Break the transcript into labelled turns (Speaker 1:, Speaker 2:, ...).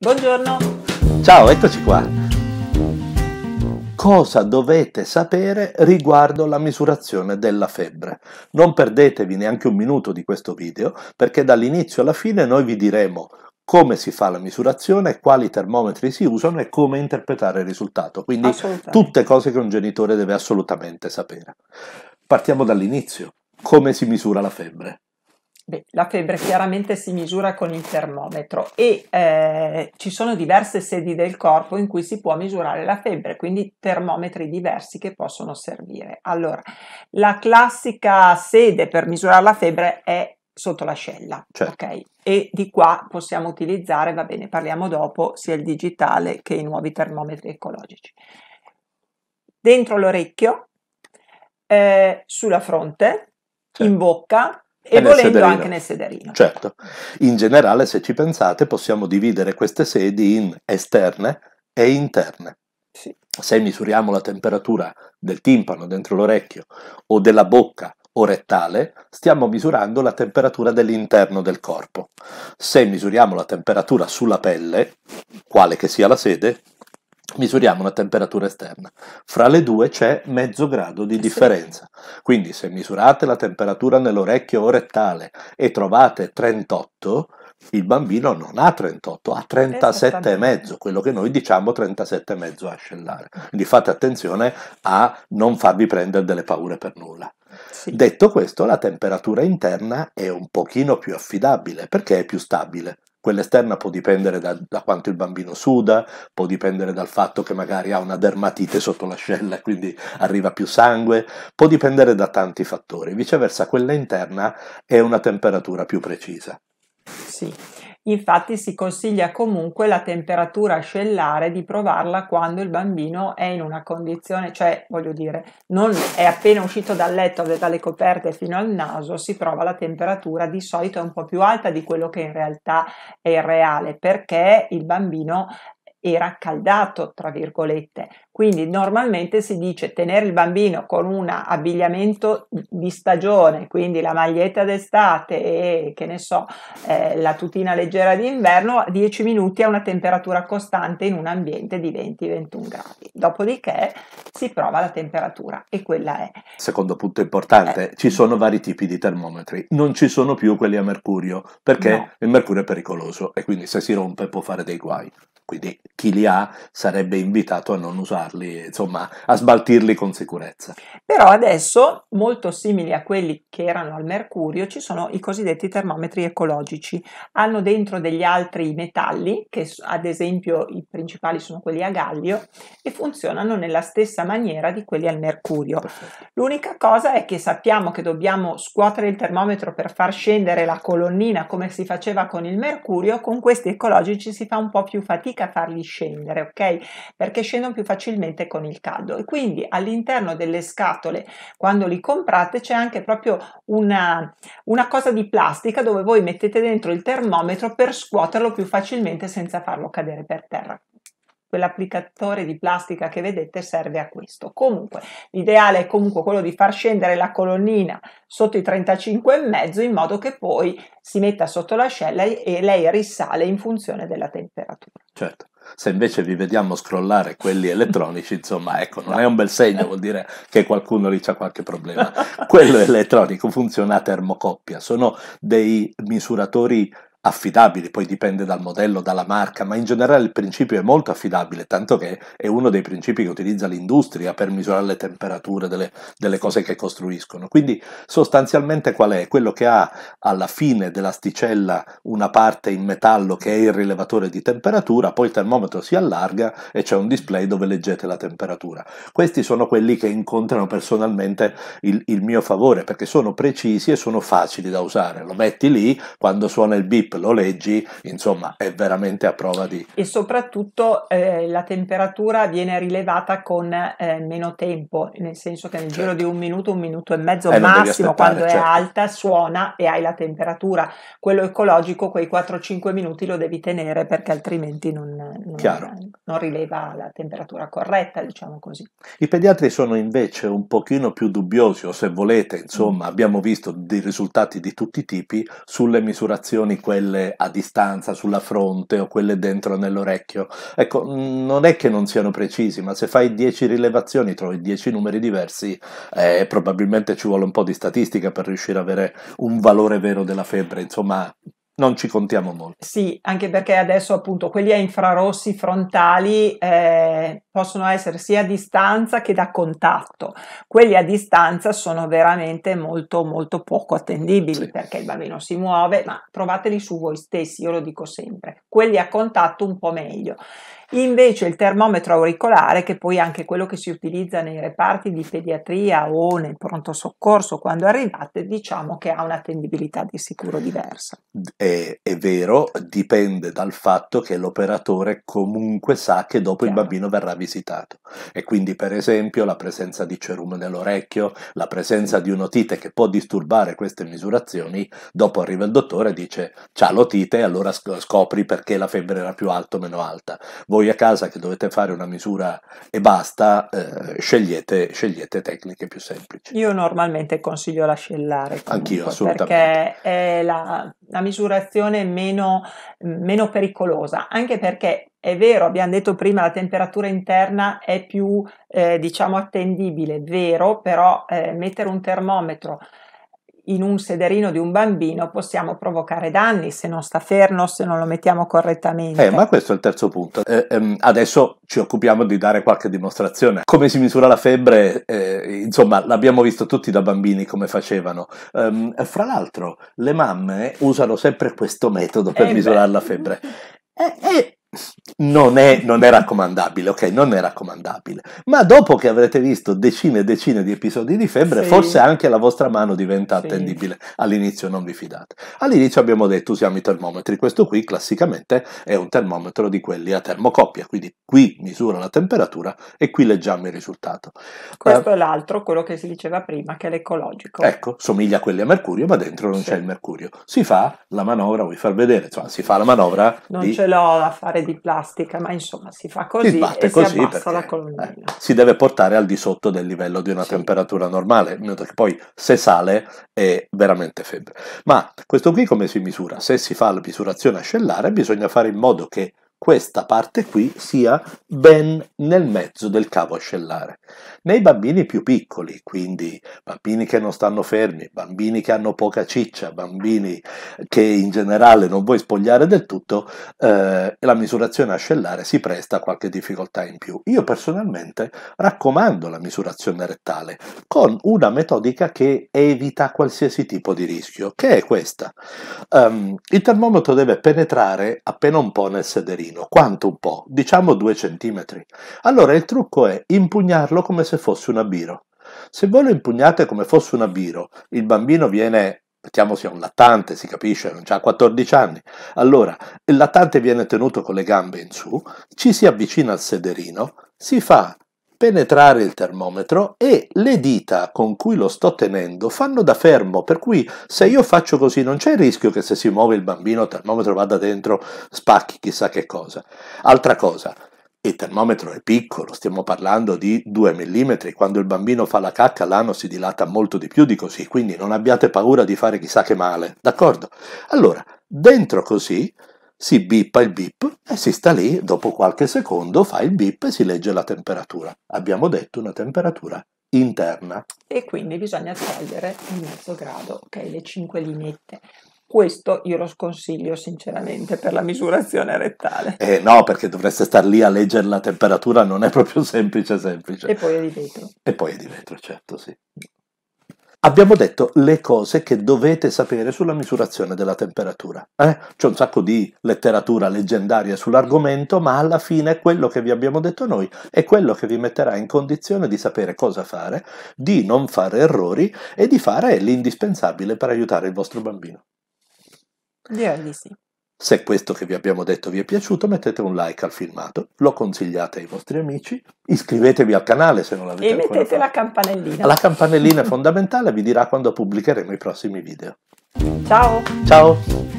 Speaker 1: Buongiorno.
Speaker 2: Ciao, eccoci qua. Cosa dovete sapere riguardo la misurazione della febbre? Non perdetevi neanche un minuto di questo video perché dall'inizio alla fine noi vi diremo come si fa la misurazione, quali termometri si usano e come interpretare il risultato. Quindi tutte cose che un genitore deve assolutamente sapere. Partiamo dall'inizio. Come si misura la febbre?
Speaker 1: Beh, la febbre chiaramente si misura con il termometro e eh, ci sono diverse sedi del corpo in cui si può misurare la febbre, quindi termometri diversi che possono servire. Allora, la classica sede per misurare la febbre è sotto l'ascella, certo. ok? E di qua possiamo utilizzare, va bene, parliamo dopo, sia il digitale che i nuovi termometri ecologici. Dentro l'orecchio, eh, sulla fronte, certo. in bocca,
Speaker 2: e volendo sederino. anche nel sederino. Certo. In generale, se ci pensate, possiamo dividere queste sedi in esterne e interne. Sì. Se misuriamo la temperatura del timpano dentro l'orecchio o della bocca o rettale, stiamo misurando la temperatura dell'interno del corpo. Se misuriamo la temperatura sulla pelle, quale che sia la sede, misuriamo la temperatura esterna. Fra le due c'è mezzo grado di differenza. Quindi se misurate la temperatura nell'orecchio rettale e trovate 38, il bambino non ha 38, ha 37,5, quello che noi diciamo 37,5 ascellare. Quindi fate attenzione a non farvi prendere delle paure per nulla. Sì. Detto questo, la temperatura interna è un pochino più affidabile perché è più stabile. Quella esterna può dipendere da, da, quanto il bambino suda, può dipendere dal fatto che magari ha una dermatite sotto l'ascella e quindi arriva più sangue, può dipendere da tanti fattori. Viceversa, quella interna è una temperatura più precisa. Sì.
Speaker 1: Infatti si consiglia comunque la temperatura ascellare di provarla quando il bambino è in una condizione, cioè voglio dire, non è appena uscito dal letto, dalle coperte fino al naso, si prova la temperatura di solito è un po' più alta di quello che in realtà è reale perché il bambino e raccaldato, tra virgolette. Quindi normalmente si dice tenere il bambino con un abbigliamento di stagione, quindi la maglietta d'estate e che ne so, eh, la tutina leggera d'inverno, 10 minuti a una temperatura costante in un ambiente di 20-21 gradi. Dopodiché si prova la temperatura e quella è.
Speaker 2: Secondo punto importante, eh. ci sono vari tipi di termometri, non ci sono più quelli a mercurio perché no. il mercurio è pericoloso e quindi se si rompe può fare dei guai. Quindi chi li ha sarebbe invitato a non usarli, insomma, a sbaltirli con sicurezza.
Speaker 1: Però adesso, molto simili a quelli che erano al mercurio, ci sono i cosiddetti termometri ecologici. Hanno dentro degli altri metalli, che ad esempio i principali sono quelli a gallio, e funzionano nella stessa maniera di quelli al mercurio. L'unica cosa è che sappiamo che dobbiamo scuotere il termometro per far scendere la colonnina come si faceva con il mercurio, con questi ecologici si fa un po' più fatica a farli scendere, ok? Perché scendono più facilmente con il caldo e quindi all'interno delle scatole quando li comprate c'è anche proprio una, una cosa di plastica dove voi mettete dentro il termometro per scuoterlo più facilmente senza farlo cadere per terra quell'applicatore di plastica che vedete serve a questo. Comunque, l'ideale è comunque quello di far scendere la colonnina sotto i 35,5 in modo che poi si metta sotto l'ascella e lei risale in funzione della temperatura.
Speaker 2: Certo. Se invece vi vediamo scrollare quelli elettronici, insomma, ecco, non è un bel segno, vuol dire che qualcuno lì c'ha qualche problema. Quello elettronico funziona a termocoppia, sono dei misuratori affidabili, poi dipende dal modello, dalla marca, ma in generale il principio è molto affidabile, tanto che è uno dei principi che utilizza l'industria per misurare le temperature delle, delle cose che costruiscono. Quindi sostanzialmente qual è? Quello che ha alla fine dell'asticella una parte in metallo che è il rilevatore di temperatura, poi il termometro si allarga e c'è un display dove leggete la temperatura. Questi sono quelli che incontrano personalmente il, il mio favore perché sono precisi e sono facili da usare. Lo metti lì, quando suona il bip clip, lo leggi, insomma è veramente a prova di...
Speaker 1: E soprattutto eh, la temperatura viene rilevata con eh, meno tempo, nel senso che nel certo. giro di certo. un minuto, un minuto e mezzo eh, massimo, quando certo. è alta, suona e hai la temperatura. Quello ecologico, quei 4-5 minuti lo devi tenere perché altrimenti non, non, non rileva la temperatura corretta, diciamo così.
Speaker 2: I pediatri sono invece un pochino più dubbiosi o se volete, insomma, mm. abbiamo visto dei risultati di tutti i tipi sulle misurazioni quelle quelle a distanza sulla fronte o quelle dentro nell'orecchio. Ecco, non è che non siano precisi, ma se fai 10 rilevazioni, trovi 10 numeri diversi, eh, probabilmente ci vuole un po' di statistica per riuscire ad avere un valore vero della febbre. Insomma, non ci contiamo molto.
Speaker 1: Sì, anche perché adesso appunto quelli a infrarossi frontali eh, possono essere sia a distanza che da contatto. Quelli a distanza sono veramente molto molto poco attendibili sì. perché il bambino si muove, ma provateli su voi stessi, io lo dico sempre. Quelli a contatto un po' meglio. Invece il termometro auricolare, che poi è anche quello che si utilizza nei reparti di pediatria o nel pronto soccorso quando arrivate, diciamo che ha un'attendibilità di sicuro diversa.
Speaker 2: È, è vero, dipende dal fatto che l'operatore comunque sa che dopo Chiaro. il bambino verrà visitato e quindi per esempio la presenza di cerume nell'orecchio, la presenza di un'otite che può disturbare queste misurazioni, dopo arriva il dottore e dice c'ha l'otite e allora scopri perché la febbre era più alta o meno alta. Voi voi a casa che dovete fare una misura e basta, eh, scegliete, scegliete, tecniche più semplici.
Speaker 1: Io normalmente consiglio l'ascellare. Anch'io, assolutamente. Perché è la, la misurazione meno, meno pericolosa, anche perché è vero, abbiamo detto prima, la temperatura interna è più, eh, diciamo, attendibile, vero, però eh, mettere un termometro in un sederino di un bambino possiamo provocare danni se non sta fermo, se non lo mettiamo correttamente. Eh, ma questo
Speaker 2: è il terzo punto. Eh, ehm, adesso ci occupiamo di dare qualche dimostrazione. Come si misura la febbre? Eh, insomma, l'abbiamo visto tutti da bambini come facevano. Ehm, fra l'altro, le mamme usano sempre questo metodo per eh, misurare la febbre. È, eh, è, eh, non è, non è, raccomandabile, ok? Non è raccomandabile. Ma dopo che avrete visto decine e decine di episodi di febbre, sì. forse anche la vostra mano diventa attendibile. All'inizio non vi fidate. All'inizio abbiamo detto usiamo i termometri. Questo qui classicamente è un termometro di quelli a termocoppia, quindi qui misura la temperatura e qui leggiamo il risultato. Questo eh, è
Speaker 1: l'altro, quello che si diceva prima, che è l'ecologico.
Speaker 2: Ecco, somiglia a quelli a mercurio, ma dentro non sì. c'è il mercurio. Si fa la manovra, vuoi far vedere? Insomma, si fa la manovra. Non di... ce
Speaker 1: l'ho da fare fare di plastica, ma insomma si fa così si e così si abbassa la colonnina. Eh,
Speaker 2: si deve portare al di sotto del livello di una sì. temperatura normale, in modo che poi se sale è veramente febbre. Ma questo qui come si misura? Se si fa la misurazione ascellare bisogna fare in modo che questa parte qui sia ben nel mezzo del cavo ascellare. Nei bambini più piccoli, quindi bambini che non stanno fermi, bambini che hanno poca ciccia, bambini che in generale non vuoi spogliare del tutto, eh, la misurazione ascellare si presta a qualche difficoltà in più. Io personalmente raccomando la misurazione rettale con una metodica che evita qualsiasi tipo di rischio, che è questa. Um, il termometro deve penetrare appena un po' nel sederino piccolino, quanto un po', diciamo due centimetri. Allora il trucco è impugnarlo come se fosse un abbiro. Se voi lo impugnate come fosse un abbiro, il bambino viene mettiamo sia un lattante, si capisce, non ha 14 anni. Allora, il lattante viene tenuto con le gambe in su, ci si avvicina al sederino, si fa penetrare il termometro e le dita con cui lo sto tenendo fanno da fermo, per cui se io faccio così non c'è il rischio che se si muove il bambino il termometro vada dentro, spacchi chissà che cosa. Altra cosa, il termometro è piccolo, stiamo parlando di 2 mm, quando il bambino fa la cacca l'ano si dilata molto di più di così, quindi non abbiate paura di fare chissà che male, d'accordo? Allora, dentro così si bippa il bip e si sta lì, dopo qualche secondo fa il bip e si legge la temperatura. Abbiamo detto una temperatura interna.
Speaker 1: E quindi bisogna togliere il mezzo grado, ok, le cinque lineette. Questo io lo sconsiglio sinceramente per la misurazione rettale.
Speaker 2: Eh no, perché dovreste star lì a leggere la temperatura, non è proprio semplice semplice. E
Speaker 1: poi è di vetro.
Speaker 2: E poi è di vetro, certo, sì. Abbiamo detto le cose che dovete sapere sulla misurazione della temperatura. Eh? C'è un sacco di letteratura leggendaria sull'argomento, ma alla fine quello che vi abbiamo detto noi è quello che vi metterà in condizione di sapere cosa fare, di non fare errori e di fare l'indispensabile per aiutare il vostro bambino.
Speaker 1: Direi di sì.
Speaker 2: Se questo che vi abbiamo detto vi è piaciuto mettete un like al filmato, lo consigliate ai vostri amici, iscrivetevi al canale se non l'avete e ancora fatto. E mettete la
Speaker 1: campanellina. La campanellina
Speaker 2: è fondamentale, vi dirà quando pubblicheremo i prossimi video. Ciao! Ciao!